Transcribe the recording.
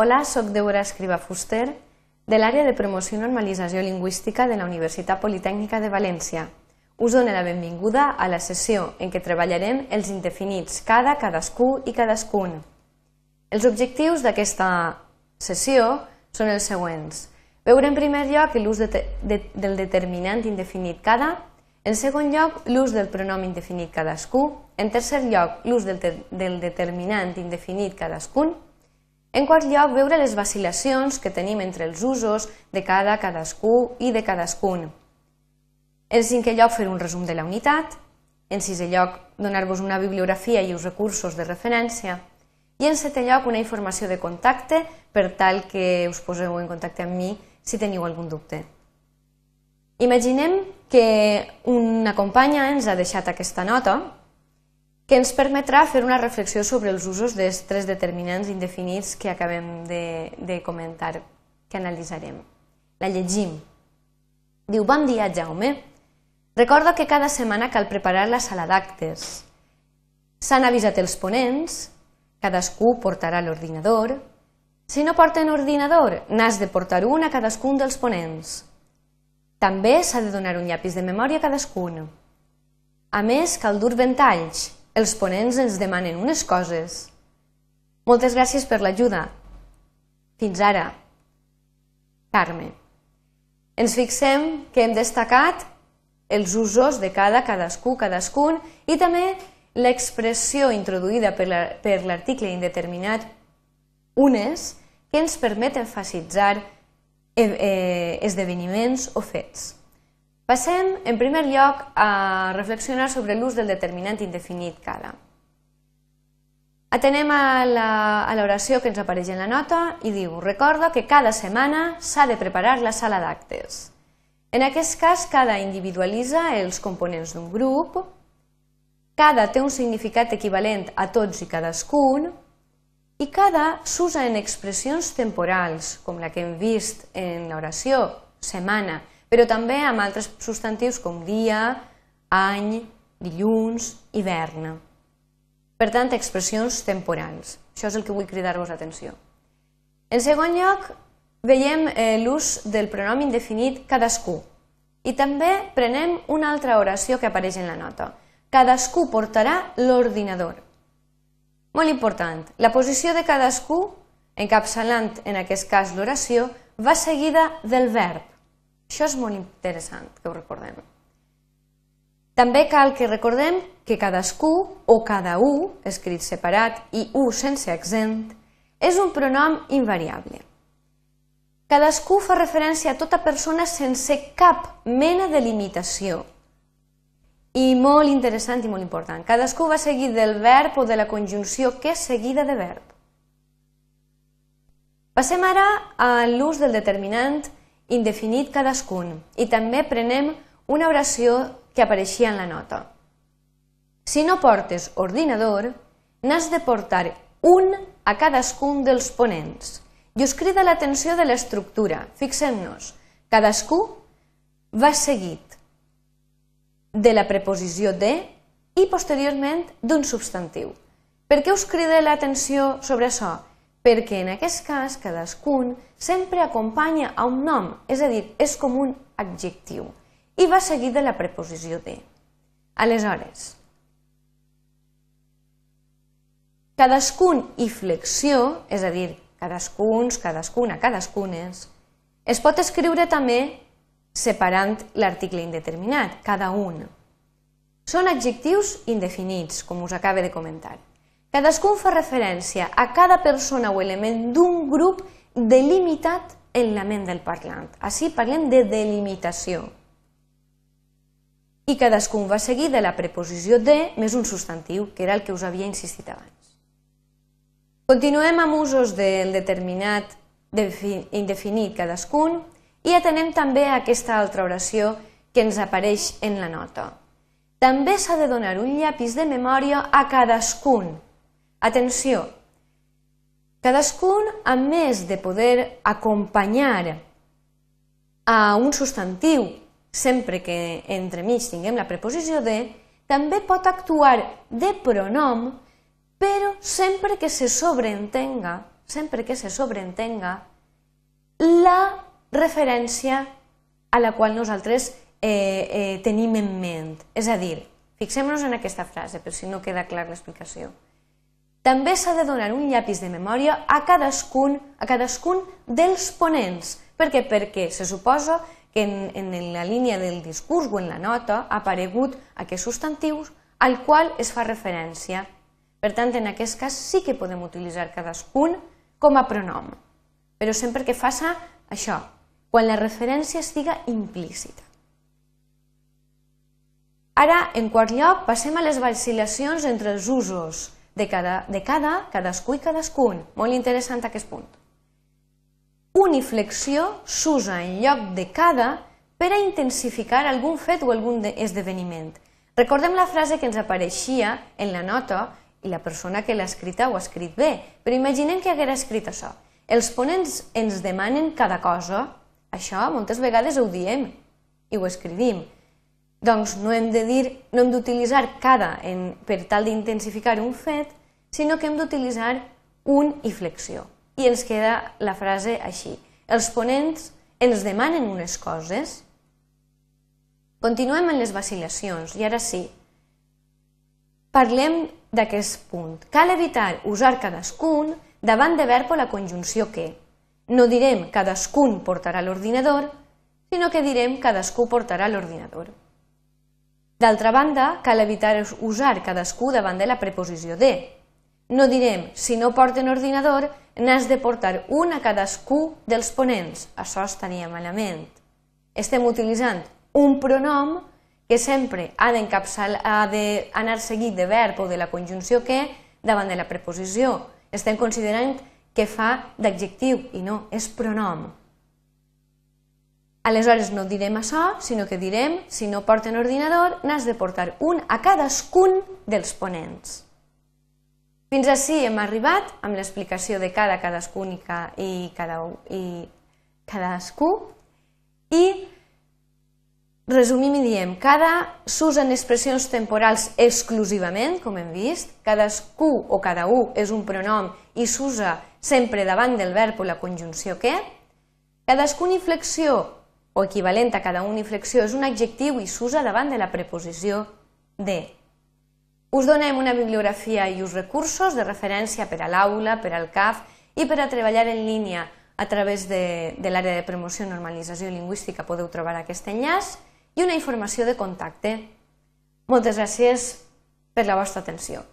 Hola, sóc Deborah Escriba Fuster, de l'àrea de promoció i normalització lingüística de la Universitat Politècnica de València. Us dono la benvinguda a la sessió en què treballarem els indefinits cada, cadascú i cadascun. Els objectius d'aquesta sessió són els següents. Veure en primer lloc l'ús de, de, del determinant indefinit cada, en segon lloc l'ús del pronom indefinit cadascú, en tercer lloc l'ús del, del determinant indefinit cadascun en quart lloc, veure les vacil·lacions que tenim entre els usos de cada cadascú i de cadascun. En cinquè lloc, fer un resum de la unitat. En sisè lloc, donar-vos una bibliografia i uns recursos de referència. I en setè lloc, una informació de contacte per tal que us poseu en contacte amb mi si teniu algun dubte. Imaginem que una companya ens ha deixat aquesta nota que ens permetrà fer una reflexió sobre els usos dels tres determinants indefinits que acabem de, de comentar, que analitzarem. La llegim. Diu, bon dia, Jaume. Recordo que cada setmana cal preparar la sala d'actes. S'han avisat els ponents, cadascú portarà l'ordinador. Si no porten ordinador, n'has de portar un a cadascun dels ponents. També s'ha de donar un llapis de memòria a cadascun. A més, cal dur ventalls, els ponents ens demanen unes coses. Moltes gràcies per l'ajuda. Fins ara. Carme. Ens fixem que hem destacat els usos de cada cadascú, cadascun, i també l'expressió introduïda per l'article indeterminat unes que ens permet enfasitzar eh, eh, esdeveniments o fets. Passem, en primer lloc, a reflexionar sobre l'ús del determinant indefinit cada. Atenem a l'oració que ens apareix en la nota i diu «Recorda que cada setmana s'ha de preparar la sala d'actes». En aquest cas, cada individualitza els components d'un grup, cada té un significat equivalent a tots i cadascun, i cada s'usa en expressions temporals, com la que hem vist en l'oració, setmana, però també amb altres substantius com dia, any, dilluns, hivern. Per tant, expressions temporals. Això és el que vull cridar-vos l'atenció. En segon lloc, veiem eh, l'ús del pronom indefinit cadascú. I també prenem una altra oració que apareix en la nota. Cadascú portarà l'ordinador. Molt important, la posició de cadascú, encapçalant en aquest cas l'oració, va seguida del verb. Això és molt interessant que ho recordem. També cal que recordem que cadascú o cada u, escrit separat i u sense accent, és un pronom invariable. Cadascú fa referència a tota persona sense cap mena de limitació. I molt interessant i molt important. Cadascú va seguir del verb o de la conjunció que és seguida de verb. Passem ara a l'ús del determinant indefinit cadascun, i també prenem una oració que apareixia en la nota. Si no portes ordinador, n'has de portar un a cadascun dels ponents. I us crida l'atenció de l'estructura. Fixem-nos, cadascú va seguit de la preposició de i posteriorment d'un substantiu. Per què us crida l'atenció sobre això? perquè en aquest cas cadascun sempre acompanya a un nom, és a dir, és com un adjectiu, i va seguir de la preposició de. Aleshores, cadascun i flexió, és a dir, cadascuns, cadascuna, cadascunes, es pot escriure també separant l'article indeterminat, cada un. Són adjectius indefinits, com us acaba de comentar. Cadascun fa referència a cada persona o element d'un grup delimitat en la ment del parlant. Així parlem de delimitació. I cadascun va seguir de la preposició de més un substantiu, que era el que us havia insistit abans. Continuem amb usos del determinat indefinit cadascun i atenem també a aquesta altra oració que ens apareix en la nota. També s'ha de donar un llapis de memòria a cadascun Atenció, cadascun, a més de poder acompanyar a un substantiu, sempre que entremig tinguem la preposició de, també pot actuar de pronom, però sempre que se sobreentenga, sempre que se sobreentenga la referència a la qual nosaltres eh, eh, tenim en ment. És a dir, fixem-nos en aquesta frase, per si no queda clar l'explicació. També s'ha de donar un llapis de memòria a cadascun, a cadascun dels ponents. Per què? Perquè se suposa que en, en la línia del discurs o en la nota ha aparegut aquests substantius al qual es fa referència. Per tant, en aquest cas sí que podem utilitzar cadascun com a pronom, però sempre que faça això, quan la referència estiga implícita. Ara, en quart lloc, passem a les vacil·lacions entre els usos de cada, de cada cadascú i cadascun. Molt interessant aquest punt. Uniflexió s'usa en lloc de cada per a intensificar algun fet o algun esdeveniment. Recordem la frase que ens apareixia en la nota i la persona que l'ha escrita ho ha escrit bé, però imaginem que haguera escrit això. Els ponents ens demanen cada cosa, això moltes vegades ho diem i ho escrivim, doncs no hem de dir, no hem d'utilitzar cada en, per tal d'intensificar un fet, sinó que hem d'utilitzar un i flexió. I ens queda la frase així. Els ponents ens demanen unes coses. Continuem amb les vacil·lacions i ara sí. Parlem d'aquest punt. Cal evitar usar cadascun davant de verb o la conjunció que. No direm cadascun portarà l'ordinador, sinó que direm cadascú portarà l'ordinador. D'altra banda, cal evitar usar cadascú davant de la preposició de. No direm, si no porten ordinador, n'has de portar un a cadascú dels ponents. Això estaria malament. Estem utilitzant un pronom que sempre ha d'anar seguit de verb o de la conjunció que davant de la preposició. Estem considerant que fa d'adjectiu i no, és pronom. Aleshores no direm això, sinó que direm, si no porten ordinador, n'has de portar un a cadascun dels ponents. Fins així hem arribat amb l'explicació de cada cadascun i, ca, i, cada, i cadascú i resumim i diem, cada s'usen expressions temporals exclusivament, com hem vist, cadascú o cada un és un pronom i s'usa sempre davant del verb o la conjunció que, cadascun inflexió o equivalent a cada uniflexió és un adjectiu i s'usa davant de la preposició de. Us donem una bibliografia i uns recursos de referència per a l'aula, per al CAF i per a treballar en línia a través de, de l'àrea de promoció i normalització lingüística podeu trobar aquest enllaç i una informació de contacte. Moltes gràcies per la vostra atenció.